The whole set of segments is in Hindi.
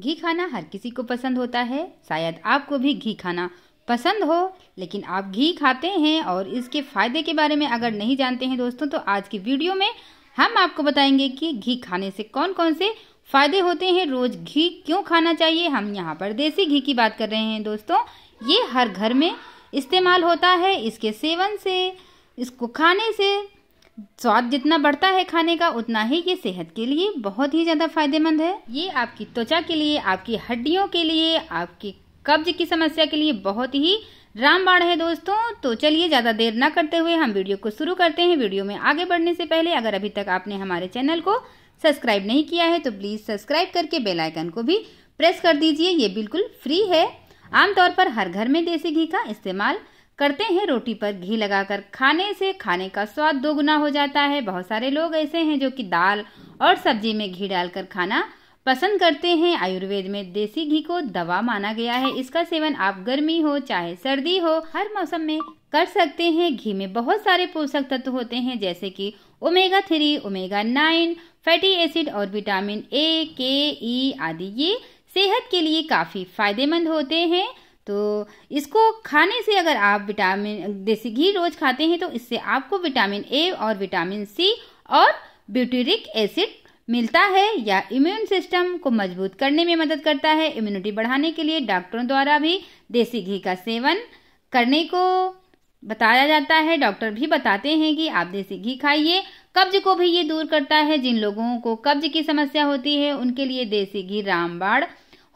घी खाना हर किसी को पसंद होता है शायद आपको भी घी खाना पसंद हो लेकिन आप घी खाते हैं और इसके फ़ायदे के बारे में अगर नहीं जानते हैं दोस्तों तो आज की वीडियो में हम आपको बताएंगे कि घी खाने से कौन कौन से फ़ायदे होते हैं रोज़ घी क्यों खाना चाहिए हम यहाँ पर देसी घी की बात कर रहे हैं दोस्तों ये हर घर में इस्तेमाल होता है इसके सेवन से इसको खाने से स्वाद तो जितना बढ़ता है खाने का उतना ही ये सेहत के लिए बहुत ही ज़्यादा फायदेमंद है ये आपकी त्वचा के लिए आपकी हड्डियों के लिए आपकी कब्ज की समस्या के लिए बहुत ही रामबाण है दोस्तों तो चलिए ज़्यादा देर ना करते हुए हम वीडियो को शुरू करते हैं वीडियो में आगे बढ़ने से पहले अगर अभी तक आपने हमारे चैनल को सब्सक्राइब नहीं किया है तो प्लीज़ सब्सक्राइब करके बेल आइकन को भी प्रेस कर दीजिए ये बिल्कुल फ्री है आमतौर पर हर घर में देसी घी का इस्तेमाल करते हैं रोटी पर घी लगाकर खाने से खाने का स्वाद दोगुना हो जाता है बहुत सारे लोग ऐसे हैं जो कि दाल और सब्जी में घी डालकर खाना पसंद करते हैं आयुर्वेद में देसी घी को दवा माना गया है इसका सेवन आप गर्मी हो चाहे सर्दी हो हर मौसम में कर सकते हैं घी में बहुत सारे पोषक तत्व होते हैं जैसे कि omega three omega nine fatty acid और विटामिन ए के ई आदि ये सेहत के लिए काफी फायदेमंद होते हैं तो इसको खाने से अगर आप विटामिन देसी घी रोज खाते हैं तो इससे आपको विटामिन ए और विटामिन सी और ब्यूटेरिक एसिड मिलता है या इम्यून सिस्टम को मजबूत करने में मदद करता है इम्यूनिटी बढ़ाने के लिए डॉक्टरों द्वारा भी देसी घी का सेवन करने को बताया जाता है डॉक्टर भी बताते हैं कि आप देसी घी खाइए कब्ज को भी ये दूर करता है जिन लोगों को कब्ज की समस्या होती है उनके लिए देसी घी रामबाड़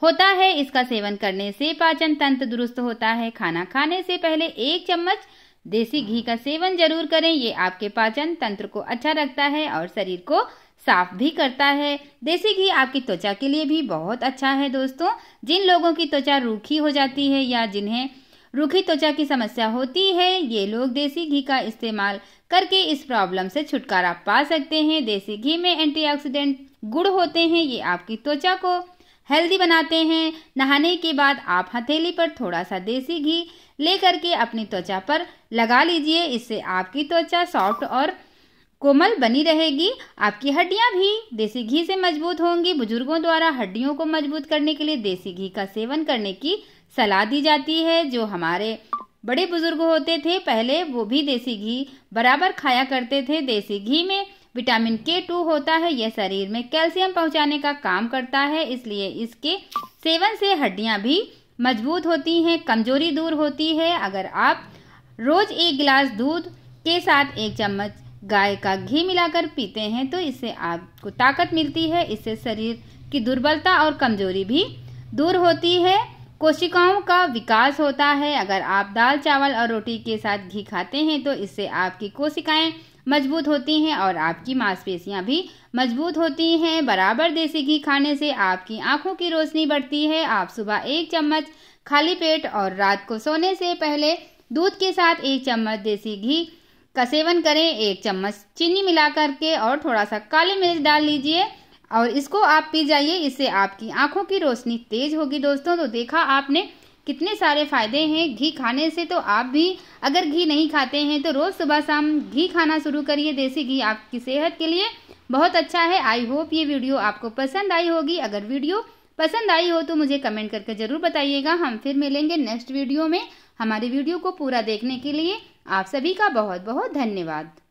होता है इसका सेवन करने से पाचन तंत्र दुरुस्त होता है खाना खाने से पहले एक चम्मच देसी घी का सेवन जरूर करें ये आपके पाचन तंत्र को अच्छा रखता है और शरीर को साफ भी करता है देसी घी आपकी त्वचा के लिए भी बहुत अच्छा है दोस्तों जिन लोगों की त्वचा रूखी हो जाती है या जिन्हें रूखी त्वचा की समस्या होती है ये लोग देसी घी का इस्तेमाल करके इस प्रॉब्लम से छुटकारा पा सकते हैं देसी घी में एंटीऑक्सीडेंट गुड़ होते हैं ये आपकी त्वचा को हेल्दी बनाते हैं नहाने के बाद आप हथेली पर थोड़ा सा देसी घी लेकर के अपनी त्वचा पर लगा लीजिए इससे आपकी त्वचा सॉफ्ट और कोमल बनी रहेगी आपकी हड्डियां भी देसी घी से मजबूत होंगी बुजुर्गों द्वारा हड्डियों को मजबूत करने के लिए देसी घी का सेवन करने की सलाह दी जाती है जो हमारे बड़े बुजुर्ग होते थे पहले वो भी देसी घी बराबर खाया करते थे देसी घी में विटामिन के टू होता है यह शरीर में कैल्शियम पहुंचाने का काम करता है इसलिए इसके सेवन से हड्डियां भी मजबूत होती हैं कमजोरी दूर होती है अगर आप रोज एक गिलास दूध के साथ एक चम्मच गाय का घी मिलाकर पीते हैं तो इससे आपको ताकत मिलती है इससे शरीर की दुर्बलता और कमजोरी भी दूर होती है कोशिकाओं का विकास होता है अगर आप दाल चावल और रोटी के साथ घी खाते हैं तो इससे आपकी कोशिकाएं मजबूत होती हैं और आपकी मांसपेशियां भी मजबूत होती हैं बराबर देसी घी खाने से आपकी आंखों की रोशनी बढ़ती है आप सुबह एक चम्मच खाली पेट और रात को सोने से पहले दूध के साथ एक चम्मच देसी घी का सेवन करें एक चम्मच चीनी मिला करके और थोड़ा सा काली मिर्च डाल लीजिए और इसको आप पी जाइए इससे आपकी आंखों की रोशनी तेज होगी दोस्तों तो देखा आपने कितने सारे फ़ायदे हैं घी खाने से तो आप भी अगर घी नहीं खाते हैं तो रोज़ सुबह शाम घी खाना शुरू करिए देसी घी आपकी सेहत के लिए बहुत अच्छा है आई होप ये वीडियो आपको पसंद आई होगी अगर वीडियो पसंद आई हो तो मुझे कमेंट करके ज़रूर बताइएगा हम फिर मिलेंगे नेक्स्ट वीडियो में हमारी वीडियो को पूरा देखने के लिए आप सभी का बहुत बहुत धन्यवाद